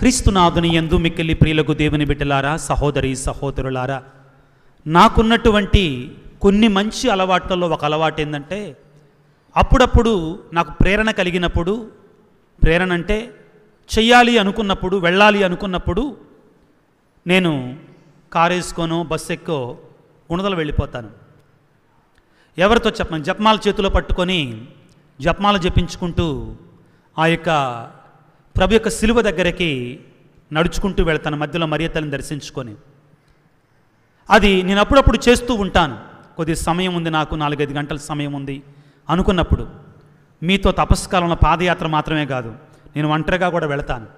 క్రీస్తునాథుని ఎందు మిక్కిలి ప్రియులకు దేవుని బిడ్డలారా సహోదరి సహోదరులారా నాకున్నటువంటి కొన్ని మంచి అలవాట్లలో ఒక అలవాటు ఏంటంటే అప్పుడప్పుడు నాకు ప్రేరణ కలిగినప్పుడు ప్రేరణ అంటే చెయ్యాలి అనుకున్నప్పుడు వెళ్ళాలి అనుకున్నప్పుడు నేను కారేసుకోనో బస్సు ఎక్కో గుణదలు వెళ్ళిపోతాను ఎవరితో చెప్పను జపమాల చేతిలో పట్టుకొని జపమాల జపించుకుంటూ ఆ యొక్క ప్రభు యొక్క సిలువ దగ్గరికి నడుచుకుంటూ వెళ్తాను మధ్యలో మర్యాదలను దర్శించుకొని అది నేను అప్పుడప్పుడు చేస్తూ ఉంటాను కొద్ది సమయం ఉంది నాకు నాలుగైదు గంటల సమయం ఉంది అనుకున్నప్పుడు మీతో తపస్కాలంలో పాదయాత్ర మాత్రమే కాదు నేను ఒంటరిగా కూడా వెళతాను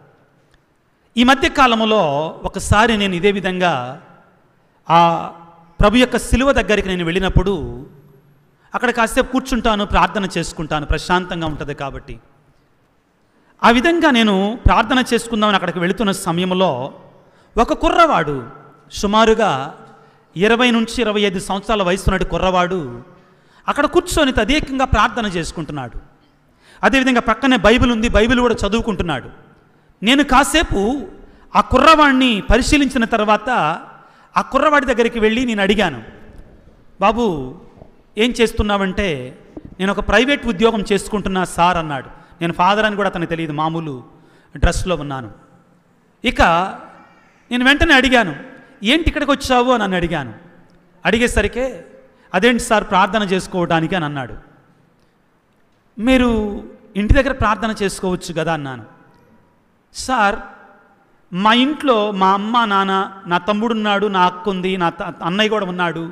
ఈ మధ్య కాలంలో ఒకసారి నేను ఇదే విధంగా ఆ ప్రభు యొక్క సిలువ దగ్గరికి నేను వెళ్ళినప్పుడు అక్కడ కాసేపు కూర్చుంటాను ప్రార్థన చేసుకుంటాను ప్రశాంతంగా ఉంటుంది కాబట్టి ఆ విధంగా నేను ప్రార్థన చేసుకుందామని అక్కడికి వెళుతున్న సమయంలో ఒక కుర్రవాడు సుమారుగా ఇరవై నుంచి ఇరవై ఐదు సంవత్సరాల వయసున్నటి కుర్రవాడు అక్కడ కూర్చొని తదేకంగా ప్రార్థన చేసుకుంటున్నాడు అదేవిధంగా పక్కనే బైబిల్ ఉంది బైబిల్ కూడా చదువుకుంటున్నాడు నేను కాసేపు ఆ కుర్రవాడిని పరిశీలించిన తర్వాత ఆ కుర్రవాడి దగ్గరికి వెళ్ళి నేను అడిగాను బాబు ఏం చేస్తున్నావంటే నేను ఒక ప్రైవేట్ ఉద్యోగం చేసుకుంటున్నా సార్ అన్నాడు నేను ఫాదర్ అని కూడా అతనికి తెలియదు మామూలు డ్రెస్లో ఉన్నాను ఇక నేను వెంటనే అడిగాను ఏంటి ఇక్కడికి వచ్చావు అని అడిగాను అడిగేసరికే అదేంటి సార్ ప్రార్థన చేసుకోవడానికి అని అన్నాడు మీరు ఇంటి దగ్గర ప్రార్థన చేసుకోవచ్చు కదా అన్నాను సార్ మా ఇంట్లో మా అమ్మ నాన్న నా తమ్ముడు ఉన్నాడు నా అక్క ఉంది నా అన్నయ్య కూడా ఉన్నాడు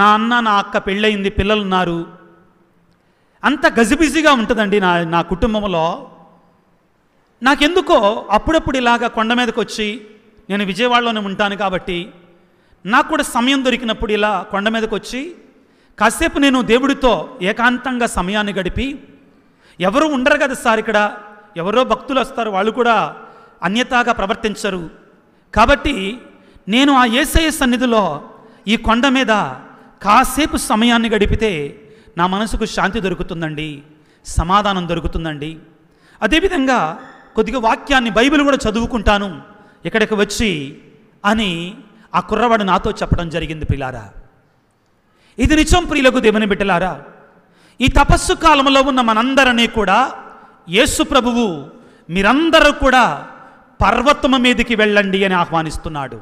నా అన్న నా అక్క పెళ్ళయింది పిల్లలున్నారు అంత గజిబిజిగా ఉంటుందండి నా నా కుటుంబంలో నాకెందుకో అప్పుడప్పుడు ఇలాగా కొండ మీదకి వచ్చి నేను విజయవాడలోనే ఉంటాను కాబట్టి నాకు కూడా సమయం దొరికినప్పుడు ఇలా కొండ మీదకి వచ్చి కాసేపు నేను దేవుడితో ఏకాంతంగా సమయాన్ని గడిపి ఎవరు ఉండరు కదా సార్ ఇక్కడ ఎవరో భక్తులు వస్తారు వాళ్ళు కూడా అన్యతాగా ప్రవర్తించరు కాబట్టి నేను ఆ ఏసఐ సన్నిధిలో ఈ కొండ మీద కాసేపు సమయాన్ని గడిపితే నా మనసుకు శాంతి దొరుకుతుందండి సమాధానం దొరుకుతుందండి అదేవిధంగా కొద్దిగా వాక్యాన్ని బైబిల్ కూడా చదువుకుంటాను ఇక్కడికి వచ్చి అని ఆ కుర్రవాడు నాతో చెప్పడం జరిగింది పిల్లారా ఇది నిజం ప్రియులకు దేవుని బిడ్డలారా ఈ తపస్సు కాలంలో ఉన్న మనందరినీ కూడా యేసు ప్రభువు మీరందరూ కూడా పర్వతం మీదకి వెళ్ళండి అని ఆహ్వానిస్తున్నాడు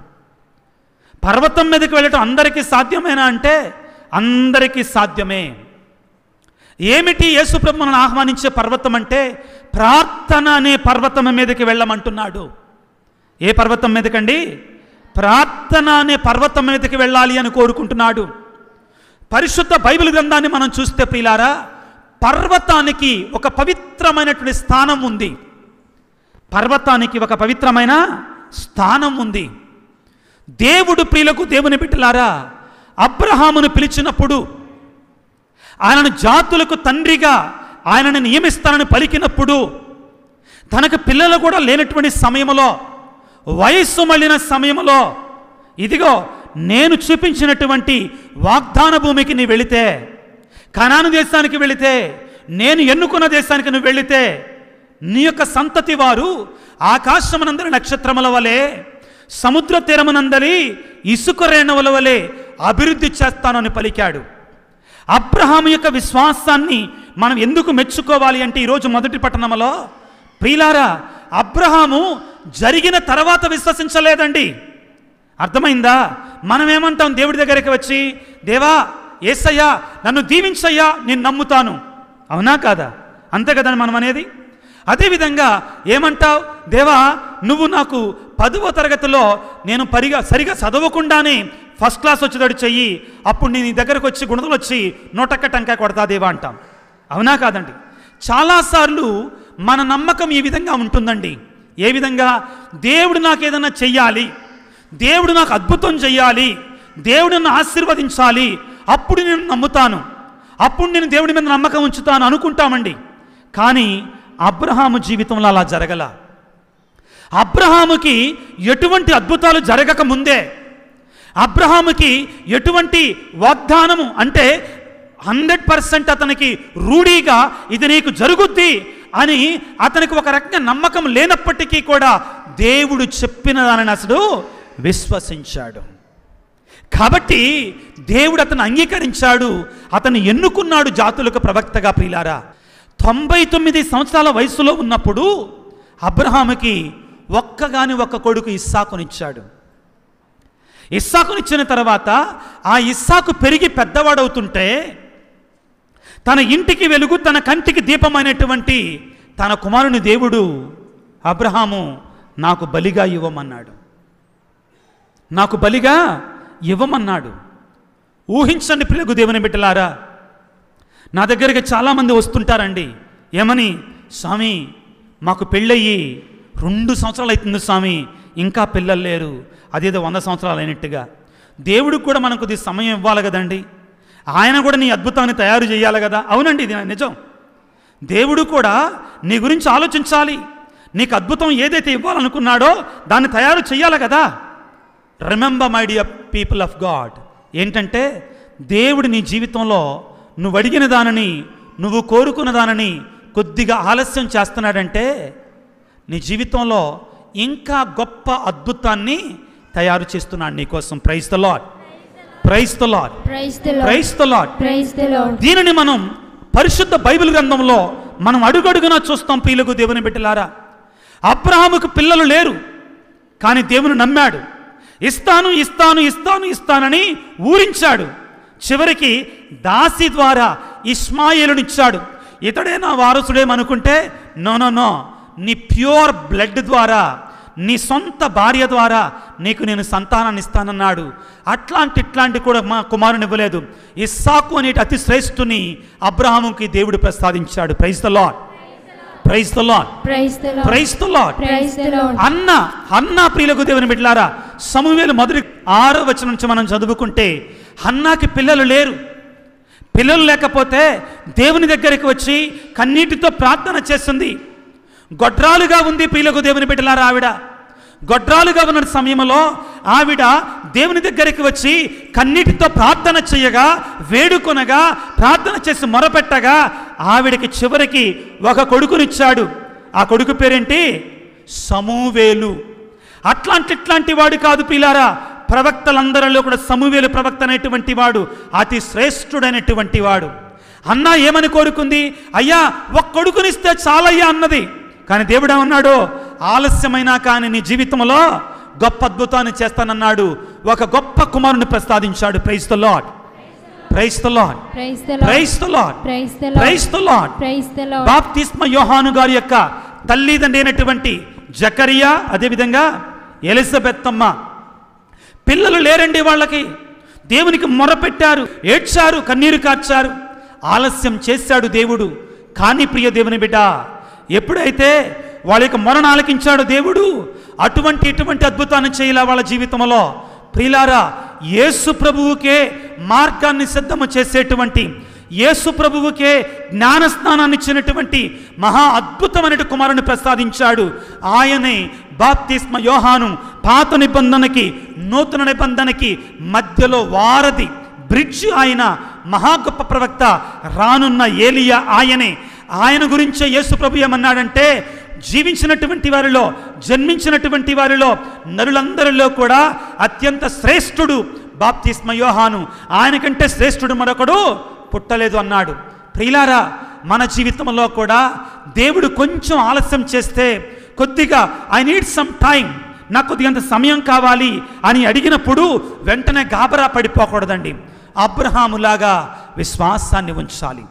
పర్వతం మీదకి వెళ్ళటం అందరికీ సాధ్యమేనా అంటే అందరికీ సాధ్యమే ఏమిటి యేసుప్రభు మనల్ని ఆహ్వానించే పర్వతం అంటే ప్రార్థన అనే పర్వతం మీదకి వెళ్ళమంటున్నాడు ఏ పర్వతం మీదకండి ప్రార్థన అనే పర్వతం మీదకి వెళ్ళాలి అని కోరుకుంటున్నాడు పరిశుద్ధ బైబిల్ గ్రంథాన్ని మనం చూస్తే ప్రియులారా పర్వతానికి ఒక పవిత్రమైనటువంటి స్థానం ఉంది పర్వతానికి ఒక పవిత్రమైన స్థానం ఉంది దేవుడు ప్రియులకు దేవుని బిడ్డలారా అబ్రహామును పిలిచినప్పుడు ఆయనను జాతులకు తండ్రిగా ఆయనను నియమిస్తానని పలికినప్పుడు తనకు పిల్లలు కూడా లేనటువంటి సమయంలో వయస్సు మళ్ళిన సమయంలో ఇదిగో నేను చూపించినటువంటి వాగ్దాన భూమికి నీ వెళితే కనాను దేశానికి వెళితే నేను ఎన్నుకున్న దేశానికి నువ్వు వెళితే నీ యొక్క సంతతి వారు ఆకాశమునందరి నక్షత్రముల వలె సముద్ర తీరమునందరి ఇసుక రేణువుల వలె అభివృద్ధి చేస్తానని పలికాడు అబ్రహాం యొక్క విశ్వాసాన్ని మనం ఎందుకు మెచ్చుకోవాలి అంటే ఈరోజు మొదటి పట్టణంలో ప్రియులారా అబ్రహాము జరిగిన తర్వాత విశ్వసించలేదండి అర్థమైందా మనం ఏమంటాం దేవుడి దగ్గరికి వచ్చి దేవా ఏసయ్యా నన్ను దీవించయ్యా నేను నమ్ముతాను అవునా కాదా అంతే కదండి మనం అనేది అదేవిధంగా ఏమంటావు దేవా నువ్వు నాకు పదవ తరగతిలో నేను పరిగా సరిగా చదవకుండానే ఫస్ట్ క్లాస్ వచ్చేటట్టు చెయ్యి అప్పుడు నేను నీ దగ్గరకు వచ్చి గుణదలు వచ్చి నోటక్క టంకా కొడతా దేవా అంటాం అవునా కాదండి చాలాసార్లు మన నమ్మకం ఈ విధంగా ఉంటుందండి ఏ విధంగా దేవుడు నాకు ఏదైనా చెయ్యాలి దేవుడు నాకు అద్భుతం చెయ్యాలి దేవుడు నన్ను ఆశీర్వదించాలి అప్పుడు నేను నమ్ముతాను అప్పుడు నేను దేవుడి మీద నమ్మకం ఉంచుతాను అనుకుంటామండి కానీ అబ్రహాము జీవితంలో అలా జరగల అబ్రహాముకి ఎటువంటి అద్భుతాలు జరగక ముందే అబ్రహాముకి ఎటువంటి వాగ్దానము అంటే హండ్రెడ్ పర్సెంట్ అతనికి రూఢీగా ఇది నీకు జరుగుద్ది అని అతనికి ఒక రకంగా నమ్మకం లేనప్పటికీ కూడా దేవుడు చెప్పిన దానిని అసలు విశ్వసించాడు కాబట్టి దేవుడు అతను అంగీకరించాడు అతను ఎన్నుకున్నాడు జాతులకు ప్రవక్తగా ప్రియులారా తొంభై తొమ్మిది సంవత్సరాల వయసులో ఉన్నప్పుడు అబ్రహాముకి ఒక్కగాని ఒక్క కొడుకు ఇస్సాకునిచ్చాడు ఇస్సాకునిచ్చిన తర్వాత ఆ ఇస్సాకు పెరిగి పెద్దవాడవుతుంటే తన ఇంటికి వెలుగు తన కంటికి దీపమైనటువంటి తన కుమారుని దేవుడు అబ్రహాము నాకు బలిగా ఇవ్వమన్నాడు నాకు బలిగా ఇవ్వమన్నాడు ఊహించండి పిల్లకు దేవుని బిడ్డలారా నా దగ్గరికి చాలామంది వస్తుంటారండి ఏమని స్వామి మాకు పెళ్ళయ్యి రెండు సంవత్సరాలు అవుతుంది స్వామి ఇంకా పిల్లలు లేరు అదేదో వంద సంవత్సరాలు అయినట్టుగా దేవుడికి కూడా మనకు ఇది సమయం ఇవ్వాలి కదండి ఆయన కూడా నీ అద్భుతాన్ని తయారు చేయాలి కదా అవునండి ఇది నిజం దేవుడు కూడా నీ గురించి ఆలోచించాలి నీకు అద్భుతం ఏదైతే ఇవ్వాలనుకున్నాడో దాన్ని తయారు చేయాలి కదా remember my dear people of God ఏంటంటే దేవుడు నీ జీవితంలో నువ్వు అడిగిన దానిని నువ్వు కోరుకున్న దానిని కొద్దిగా ఆలస్యం చేస్తున్నాడంటే నీ జీవితంలో ఇంకా గొప్ప అద్భుతాన్ని తయారు చేస్తున్నాడు నీకోసం praise the lord praise the lord praise the lord దీనిని మనం పరిశుద్ధ బైబిల్ గ్రంథంలో మనం అడుగడుగునా చూస్తాం పీలకు దేవుని బిడ్డలారా అబ్రహాముకు పిల్లలు లేరు కానీ దేవుని నమ్మాడు ఇస్తాను ఇస్తాను ఇస్తాను ఇస్తానని ఊరించాడు చివరికి దాసి ద్వారా ఇస్మాయిలునిచ్చాడు ఇతడే నా వారసుడేమనుకుంటే నో నో నో నీ ప్యూర్ బ్లడ్ ద్వారా నీ సొంత భార్య ద్వారా నీకు నేను సంతానాన్ని ఇస్తానన్నాడు అట్లాంటి ఇట్లాంటి కూడా మా కుమారుని ఇవ్వలేదు ఇస్సాకు అనేటి అతి శ్రేష్ఠుని అబ్రహాముకి దేవుడు ప్రసాదించాడు praise the lord praise the lord praise the lord అన్న అన్న ప్రియులకు దేవుని బిడ్డలారా సమూహలు మొదటి ఆరో వచ్చిన నుంచి మనం చదువుకుంటే అన్నాకి పిల్లలు లేరు పిల్లలు లేకపోతే దేవుని దగ్గరికి వచ్చి కన్నీటితో ప్రార్థన చేస్తుంది గొడ్రాలుగా ఉంది ప్రియులకు దేవుని బిడ్డలారా ఆవిడ గొడ్రాలుగా ఉన్న సమయంలో ఆవిడ దేవుని దగ్గరికి వచ్చి కన్నీటితో ప్రార్థన చేయగా వేడుకొనగా ప్రార్థన చేసి మొరపెట్టగా ఆవిడకి చివరికి ఒక కొడుకునిచ్చాడు ఆ కొడుకు పేరేంటి సమూవేలు అట్లాంటి ఇట్లాంటి వాడు కాదు పిలారా ప్రవక్తలందరిలో కూడా సమూవేలు ప్రవక్త అనేటువంటి వాడు అతి శ్రేష్ఠుడైనటువంటి వాడు అన్నా ఏమని కోరుకుంది అయ్యా ఒక కొడుకునిస్తే చాలయ్యా అన్నది కానీ దేవుడు ఏమన్నాడు ఆలస్యమైనా కానీ నీ జీవితంలో గొప్ప అద్భుతాన్ని చేస్తానన్నాడు ఒక గొప్ప కుమారుని ప్రస్తాదించాడు praise the lord praise the lord praise the lord praise the బాప్తిస్మ యోహాను గారి యొక్క తల్లిదండ్రి అయినటువంటి జకరియా విధంగా ఎలిజబెత్ అమ్మ పిల్లలు లేరండి వాళ్ళకి దేవునికి మొరపెట్టారు ఏడ్చారు కన్నీరు కార్చారు ఆలస్యం చేశాడు దేవుడు కానీ ప్రియ దేవుని బిడ్డ ఎప్పుడైతే వాళ్ళ యొక్క మరణ ఆలకించాడు దేవుడు అటువంటి ఇటువంటి అద్భుతాన్ని చేయాల వాళ్ళ జీవితంలో ప్రియులారా యేసు ప్రభువుకే మార్గాన్ని సిద్ధము చేసేటువంటి యేసు ప్రభువుకే జ్ఞానస్నానాన్ని ఇచ్చినటువంటి మహా అద్భుతమైన కుమారుని ప్రసాదించాడు ఆయనే బాప్తిస్మ యోహాను పాత నిబంధనకి నూతన నిబంధనకి మధ్యలో వారధి బ్రిడ్జ్ ఆయన మహా గొప్ప ప్రవక్త రానున్న ఏలియా ఆయనే ఆయన గురించే యేసు ప్రభు ఏమన్నాడంటే జీవించినటువంటి వారిలో జన్మించినటువంటి వారిలో నరులందరిలో కూడా అత్యంత శ్రేష్ఠుడు బాప్తిస్మయోహాను ఆయన కంటే శ్రేష్ఠుడు మరొకడు పుట్టలేదు అన్నాడు ప్రియులారా మన జీవితంలో కూడా దేవుడు కొంచెం ఆలస్యం చేస్తే కొద్దిగా ఐ నీడ్ సమ్ టైం నాకు కొద్దిగంత సమయం కావాలి అని అడిగినప్పుడు వెంటనే గాబరా పడిపోకూడదండి అబ్రహాములాగా విశ్వాసాన్ని ఉంచాలి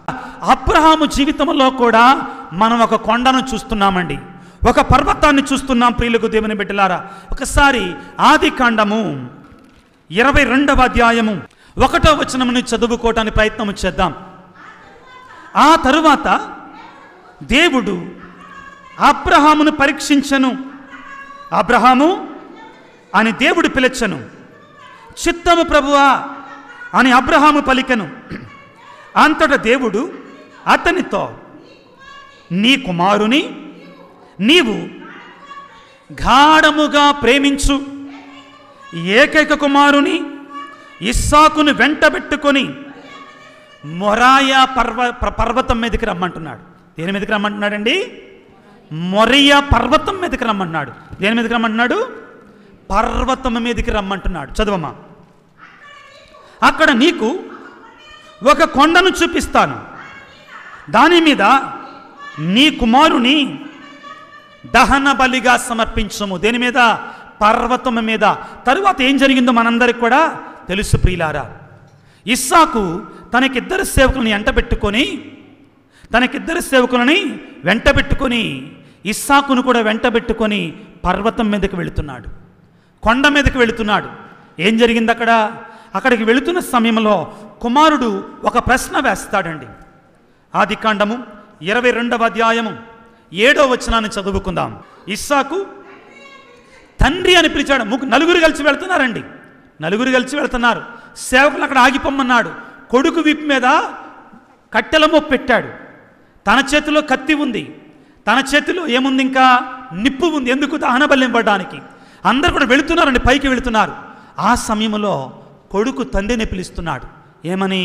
అబ్రహాము జీవితంలో కూడా మనం ఒక కొండను చూస్తున్నామండి ఒక పర్వతాన్ని చూస్తున్నాం ప్రియులకు దేవుని బిడ్డలారా ఒకసారి ఆది కాండము ఇరవై రెండవ అధ్యాయము ఒకటో వచనముని చదువుకోవటానికి ప్రయత్నం చేద్దాం ఆ తరువాత దేవుడు అబ్రహామును పరీక్షించను అబ్రహాము అని దేవుడు పిలచను చిత్తము ప్రభువా అని అబ్రహాము పలికెను అంతట దేవుడు అతనితో నీ కుమారుని నీవు గాఢముగా ప్రేమించు ఏకైక కుమారుని ఇస్సాకును వెంటబెట్టుకొని మొరాయా పర్వ పర్వతం మీదకి రమ్మంటున్నాడు దేని మీదకి రమ్మంటున్నాడండి మొరియా పర్వతం మీదకి రమ్మంటున్నాడు దేని మీదకి రమ్మంటున్నాడు పర్వతం మీదకి రమ్మంటున్నాడు చదవమ్మా అక్కడ నీకు ఒక కొండను చూపిస్తాను దాని మీద నీ కుమారుని దహన బలిగా సమర్పించము దేని మీద పర్వతం మీద తరువాత ఏం జరిగిందో మనందరికి కూడా తెలుసు ప్రియులారా ఇస్సాకు తనకిద్దరు సేవకులని పెట్టుకొని తనకిద్దరు సేవకులని వెంటబెట్టుకొని ఇస్సాకును కూడా వెంట పెట్టుకొని పర్వతం మీదకి వెళుతున్నాడు కొండ మీదకి వెళుతున్నాడు ఏం జరిగింది అక్కడ అక్కడికి వెళుతున్న సమయంలో కుమారుడు ఒక ప్రశ్న వేస్తాడండి ఆదికాండము ఇరవై రెండవ అధ్యాయము ఏడో వచనాన్ని చదువుకుందాం ఇస్సాకు తండ్రి అని పిలిచాడు ముగ్గు నలుగురు కలిసి వెళ్తున్నారండి నలుగురు కలిసి వెళ్తున్నారు సేవకులు అక్కడ ఆగిపోమ్మన్నాడు కొడుకు విప్ మీద కట్టెల పెట్టాడు తన చేతిలో కత్తి ఉంది తన చేతిలో ఏముంది ఇంకా నిప్పు ఉంది ఎందుకు దహనబల్లింపడానికి అందరు కూడా వెళుతున్నారండి పైకి వెళుతున్నారు ఆ సమయంలో కొడుకు తండ్రిని పిలుస్తున్నాడు ఏమని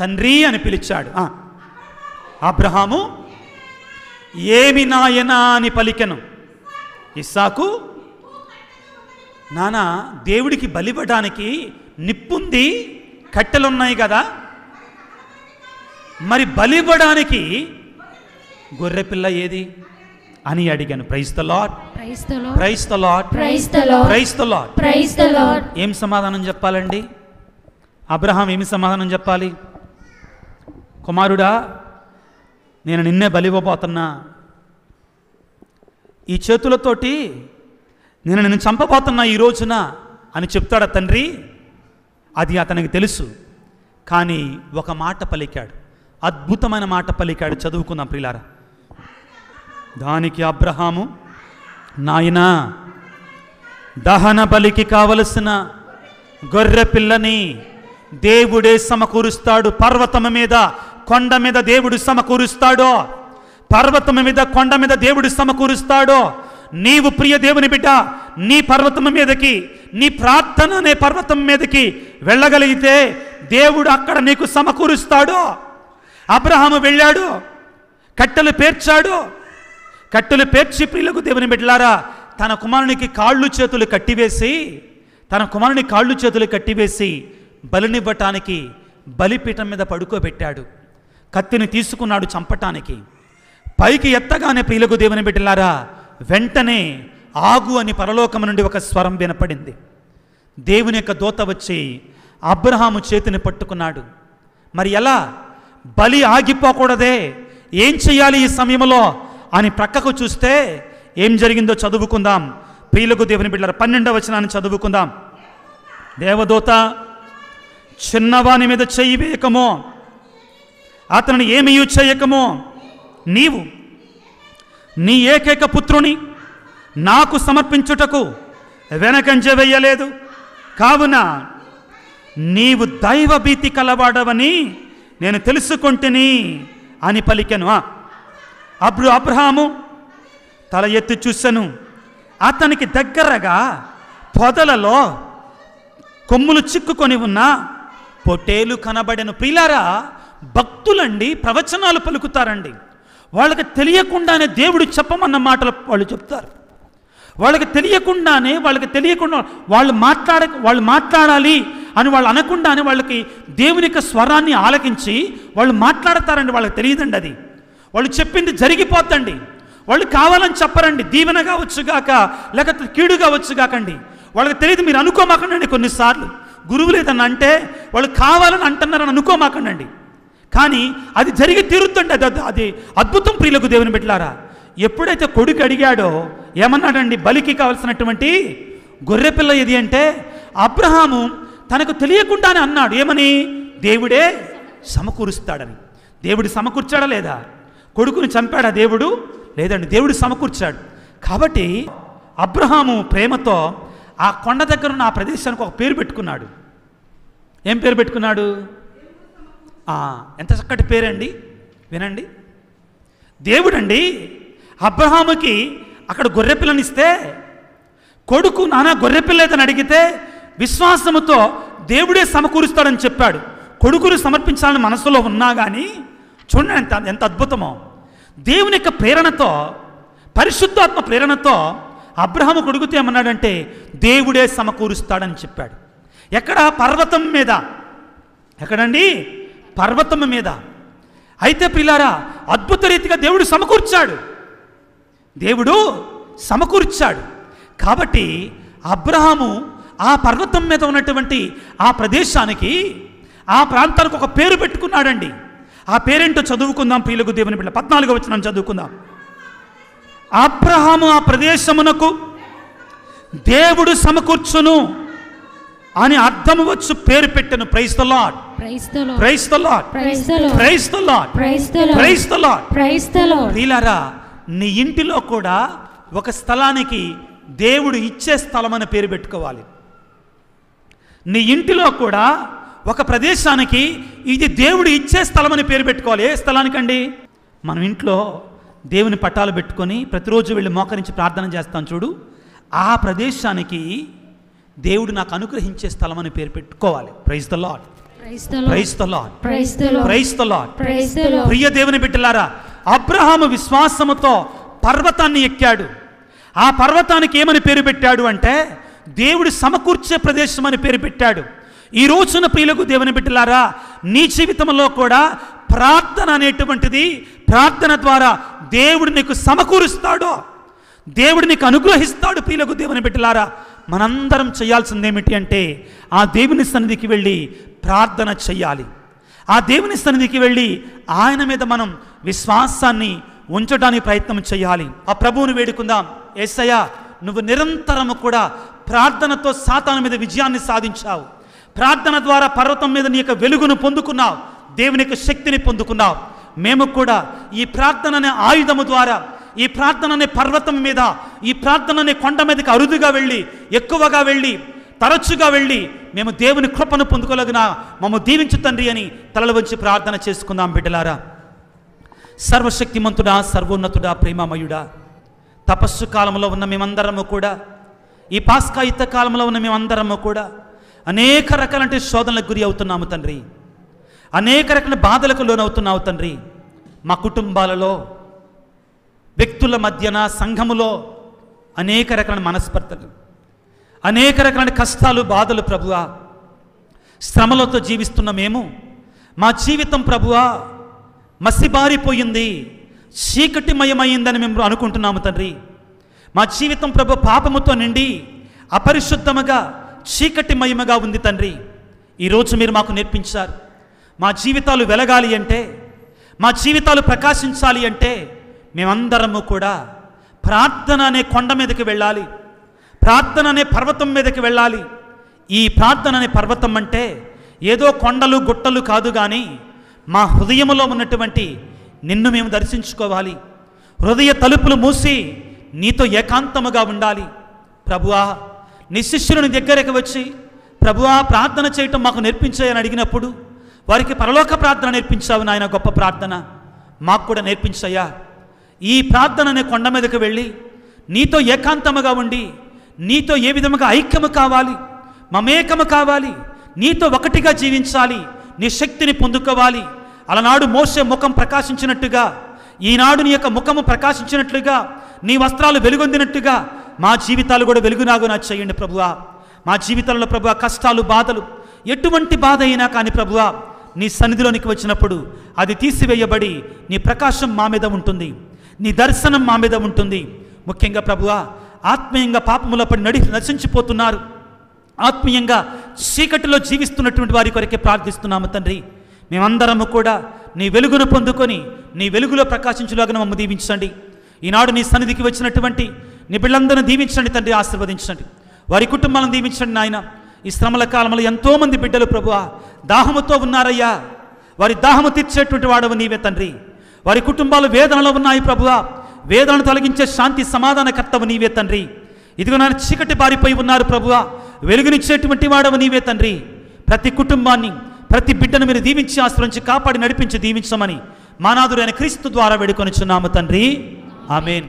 తండ్రి అని పిలిచాడు అబ్రహాము ఏమి నాయనా అని పలికెను ఇస్సాకు నానా దేవుడికి బలివ్వడానికి నిప్పుంది కట్టెలున్నాయి కదా మరి బలివ్వడానికి గొర్రెపిల్ల ఏది అని అడిగాను లాట్ లాట్ లాట్ ఏం సమాధానం చెప్పాలండి అబ్రహాం ఏమి సమాధానం చెప్పాలి కుమారుడా నేను నిన్నే బలివ్వబోతున్నా ఈ చేతులతోటి నేను నిన్ను చంపబోతున్నా ఈ రోజున అని చెప్తాడు తండ్రి అది అతనికి తెలుసు కానీ ఒక మాట పలికాడు అద్భుతమైన మాట పలికాడు చదువుకుందాం ప్రిలారా దానికి అబ్రహాము నాయనా దహన బలికి కావలసిన గొర్రె పిల్లని దేవుడే సమకూరుస్తాడు పర్వతమ మీద కొండ మీద దేవుడు సమకూరుస్తాడో పర్వతం మీద కొండ మీద దేవుడు సమకూరుస్తాడో నీవు ప్రియ దేవుని బిడ్డ నీ పర్వతం మీదకి నీ ప్రార్థన అనే పర్వతం మీదకి వెళ్ళగలిగితే దేవుడు అక్కడ నీకు సమకూరుస్తాడో అబ్రహాము వెళ్ళాడు కట్టెలు పేర్చాడు కట్టెలు పేర్చి ప్రియులకు దేవుని బిడ్డలారా తన కుమారునికి కాళ్ళు చేతులు కట్టివేసి తన కుమారుని కాళ్ళు చేతులు కట్టివేసి బలినివ్వటానికి బలిపీఠం మీద పడుకోబెట్టాడు కత్తిని తీసుకున్నాడు చంపటానికి పైకి ఎత్తగానే ప్రియులకు దేవుని బిడ్డలారా వెంటనే ఆగు అని పరలోకం నుండి ఒక స్వరం వినపడింది దేవుని యొక్క దోత వచ్చి అబ్రహాము చేతిని పట్టుకున్నాడు మరి ఎలా బలి ఆగిపోకూడదే ఏం చెయ్యాలి ఈ సమయంలో అని ప్రక్కకు చూస్తే ఏం జరిగిందో చదువుకుందాం ప్రియులకు దేవుని బిడ్డల పన్నెండవ వచనాన్ని చదువుకుందాం దేవదూత చిన్నవాని మీద చెయ్యి వేయకమో అతనిని ఏమీ చేయకమో నీవు నీ ఏకైక పుత్రుని నాకు సమర్పించుటకు వెనకంజ వేయలేదు కావున నీవు దైవభీతి కలవాడవని నేను తెలుసుకుంటుని అని పలికెను అబ్రు అబ్రహాము తల ఎత్తి చూశాను అతనికి దగ్గరగా పొదలలో కొమ్ములు చిక్కుకొని ఉన్న పొట్టేలు కనబడెను ప్రిలారా భక్తులండి ప్రవచనాలు పలుకుతారండి వాళ్ళకి తెలియకుండానే దేవుడు చెప్పమన్న మాటలు వాళ్ళు చెప్తారు వాళ్ళకి తెలియకుండానే వాళ్ళకి తెలియకుండా వాళ్ళు మాట్లాడ వాళ్ళు మాట్లాడాలి అని వాళ్ళు అనకుండానే వాళ్ళకి దేవుని యొక్క స్వరాన్ని ఆలకించి వాళ్ళు మాట్లాడతారండి వాళ్ళకి తెలియదండి అది వాళ్ళు చెప్పింది జరిగిపోతండి వాళ్ళు కావాలని చెప్పరండి దీవెనగా వచ్చుగాక లేకపోతే కీడుగా వచ్చుగాకండి వాళ్ళకి తెలియదు మీరు అనుకోమాకండి కొన్నిసార్లు గురువులు ఏదన్నా అంటే వాళ్ళు కావాలని అంటున్నారని అనుకోమాకండి కానీ అది జరిగి తీరుతుండే అది అద్భుతం ప్రియులకు దేవుని పెట్టారా ఎప్పుడైతే కొడుకు అడిగాడో ఏమన్నాడండి బలికి కావలసినటువంటి గొర్రెపిల్ల ఇది అంటే అబ్రహాము తనకు తెలియకుండానే అన్నాడు ఏమని దేవుడే సమకూరుస్తాడని దేవుడు సమకూర్చాడా లేదా కొడుకుని చంపాడా దేవుడు లేదండి దేవుడు సమకూర్చాడు కాబట్టి అబ్రహాము ప్రేమతో ఆ కొండ దగ్గర ఉన్న ఆ ప్రదేశానికి ఒక పేరు పెట్టుకున్నాడు ఏం పేరు పెట్టుకున్నాడు ఎంత చక్కటి పేరండి వినండి దేవుడండి అబ్రహాముకి అక్కడ గొర్రెపిల్లనిస్తే కొడుకు నానా గొర్రెపిల్లేదని అడిగితే విశ్వాసముతో దేవుడే సమకూరుస్తాడని చెప్పాడు కొడుకును సమర్పించాలని మనసులో ఉన్నా కానీ చూడండి ఎంత ఎంత అద్భుతమో దేవుని యొక్క ప్రేరణతో పరిశుద్ధాత్మ ప్రేరణతో అబ్రహము కొడుకుతో ఏమన్నాడంటే దేవుడే సమకూరుస్తాడని చెప్పాడు ఎక్కడ పర్వతం మీద ఎక్కడండి పర్వతం మీద అయితే పిల్లారా అద్భుత రీతిగా దేవుడు సమకూర్చాడు దేవుడు సమకూర్చాడు కాబట్టి అబ్రహాము ఆ పర్వతం మీద ఉన్నటువంటి ఆ ప్రదేశానికి ఆ ప్రాంతానికి ఒక పేరు పెట్టుకున్నాడండి ఆ పేరేంటో చదువుకుందాం పీలుగు దేవుని పిల్ల పద్నాలుగో వచ్చిన చదువుకుందాం అబ్రహాము ఆ ప్రదేశమునకు దేవుడు సమకూర్చును అని అర్థం వచ్చు పేరు పెట్టను praise the lord praise the lord praise the lord praise the lord praise the lord ప్రియులారా నీ ఇంటిలో కూడా ఒక స్థలానికి దేవుడు ఇచ్చే స్థలం అని పేరు పెట్టుకోవాలి నీ ఇంటిలో కూడా ఒక ప్రదేశానికి ఇది దేవుడు ఇచ్చే స్థలం అని పేరు పెట్టుకోవాలి ఏ స్థలానికండి మనం ఇంట్లో దేవుని పట్టాలు పెట్టుకొని ప్రతిరోజు వెళ్ళి మోకరించి ప్రార్థన చేస్తాం చూడు ఆ ప్రదేశానికి దేవుడు నాకు అనుగ్రహించే స్థలం అని పేరు పెట్టుకోవాలి praise the lord praise the lord praise the lord ప్రియ దేవుని బిడ్డలారా అబ్రహాము విశ్వాసముతో పర్వతాన్ని ఎక్కాడు ఆ పర్వతానికి ఏమని పేరు పెట్టాడు అంటే దేవుడు సమకూర్చే ప్రదేశం అని పేరు పెట్టాడు ఈ రోజున ప్రియులకు దేవుని బిడ్డలారా నీ జీవితంలో కూడా ప్రార్థన అనేటువంటిది ప్రార్థన ద్వారా దేవుడు నీకు సమకూరుస్తాడు దేవుడు నీకు అనుగ్రహిస్తాడు ప్రియులకు దేవుని బిడ్డలారా మనందరం చేయాల్సింది ఏమిటి అంటే ఆ దేవుని సన్నిధికి వెళ్ళి ప్రార్థన చెయ్యాలి ఆ దేవుని సన్నిధికి వెళ్ళి ఆయన మీద మనం విశ్వాసాన్ని ఉంచడానికి ప్రయత్నం చేయాలి ఆ ప్రభువుని వేడుకుందాం ఏసయ్య నువ్వు నిరంతరము కూడా ప్రార్థనతో సాతాను మీద విజయాన్ని సాధించావు ప్రార్థన ద్వారా పర్వతం మీద నీ యొక్క వెలుగును పొందుకున్నావు దేవుని యొక్క శక్తిని పొందుకున్నావు మేము కూడా ఈ ప్రార్థన అనే ఆయుధము ద్వారా ఈ ప్రార్థన అనే పర్వతం మీద ఈ ప్రార్థన అనే కొండ మీదకి అరుదుగా వెళ్ళి ఎక్కువగా వెళ్ళి తరచుగా వెళ్ళి మేము దేవుని కృపను పొందుకోలేగిన మమ్మ దీవించు తండ్రి అని తలలు వచ్చి ప్రార్థన చేసుకుందాం బిడ్డలారా సర్వశక్తిమంతుడా సర్వోన్నతుడా ప్రేమామయుడా తపస్సు కాలంలో ఉన్న మేమందరము కూడా ఈ పాస్కాయుత కాలంలో ఉన్న మేమందరము కూడా అనేక రకాలంటే శోధనలకు గురి అవుతున్నాము తండ్రి అనేక రకాల బాధలకు లోనవుతున్నావు తండ్రి మా కుటుంబాలలో వ్యక్తుల మధ్యన సంఘములో అనేక రకమైన మనస్పర్ధలు అనేక రకమైన కష్టాలు బాధలు ప్రభువ శ్రమలతో జీవిస్తున్న మేము మా జీవితం ప్రభువ మసిబారిపోయింది చీకటిమయమైందని మేము అనుకుంటున్నాము తండ్రి మా జీవితం ప్రభు పాపముతో నిండి అపరిశుద్ధముగా చీకటిమయముగా ఉంది తండ్రి ఈరోజు మీరు మాకు నేర్పించారు మా జీవితాలు వెలగాలి అంటే మా జీవితాలు ప్రకాశించాలి అంటే మేమందరము కూడా ప్రార్థన అనే కొండ మీదకి వెళ్ళాలి ప్రార్థన అనే పర్వతం మీదకి వెళ్ళాలి ఈ ప్రార్థన అనే పర్వతం అంటే ఏదో కొండలు గుట్టలు కాదు కానీ మా హృదయంలో ఉన్నటువంటి నిన్ను మేము దర్శించుకోవాలి హృదయ తలుపులు మూసి నీతో ఏకాంతముగా ఉండాలి ప్రభువా నీ శిష్యుని దగ్గరకు వచ్చి ప్రభువా ప్రార్థన చేయటం మాకు నేర్పించాయని అడిగినప్పుడు వారికి పరలోక ప్రార్థన నేర్పించావు నాయన గొప్ప ప్రార్థన మాకు కూడా నేర్పించయ్యా ఈ ప్రార్థన అనే కొండ మీదకు వెళ్ళి నీతో ఏకాంతముగా ఉండి నీతో ఏ విధముగా ఐక్యము కావాలి మమేకము కావాలి నీతో ఒకటిగా జీవించాలి నీ శక్తిని పొందుకోవాలి అలనాడు మోసే ముఖం ప్రకాశించినట్టుగా ఈనాడు నీ యొక్క ముఖము ప్రకాశించినట్లుగా నీ వస్త్రాలు వెలుగొందినట్టుగా మా జీవితాలు కూడా వెలుగునాగునా చేయండి ప్రభువా మా జీవితాలలో ప్రభు కష్టాలు బాధలు ఎటువంటి బాధ అయినా కానీ ప్రభువా నీ సన్నిధిలోనికి వచ్చినప్పుడు అది తీసివేయబడి నీ ప్రకాశం మా మీద ఉంటుంది నీ దర్శనం మా మీద ఉంటుంది ముఖ్యంగా ప్రభువా ఆత్మీయంగా పాపముల పడి నడి నశించిపోతున్నారు ఆత్మీయంగా చీకటిలో జీవిస్తున్నటువంటి వారి కొరకే ప్రార్థిస్తున్నాము తండ్రి మేమందరము కూడా నీ వెలుగును పొందుకొని నీ వెలుగులో ప్రకాశించులాగా మమ్మల్ని దీవించండి ఈనాడు నీ సన్నిధికి వచ్చినటువంటి నీ బిళ్ళందరిని దీవించండి తండ్రి ఆశీర్వదించండి వారి కుటుంబాలను దీవించండి నాయన ఈ శ్రమల కాలంలో ఎంతోమంది బిడ్డలు ప్రభువ దాహముతో ఉన్నారయ్యా వారి దాహము తీర్చేటువంటి వాడవు నీవే తండ్రి వారి కుటుంబాలు వేదనలో ఉన్నాయి ప్రభువా వేదనను తొలగించే శాంతి సమాధాన కర్తవు నీవే తండ్రి ఇదిగో నా చీకటి పారిపోయి ఉన్నారు ప్రభువా వెలుగునిచ్చేటువంటి వాడవు నీవే తండ్రి ప్రతి కుటుంబాన్ని ప్రతి బిడ్డను మీరు దీవించి ఆశ్రయించి కాపాడి నడిపించి దీవించమని మానాదుడైన క్రీస్తు ద్వారా వేడుకొనిచున్నాము తండ్రి ఆమెన్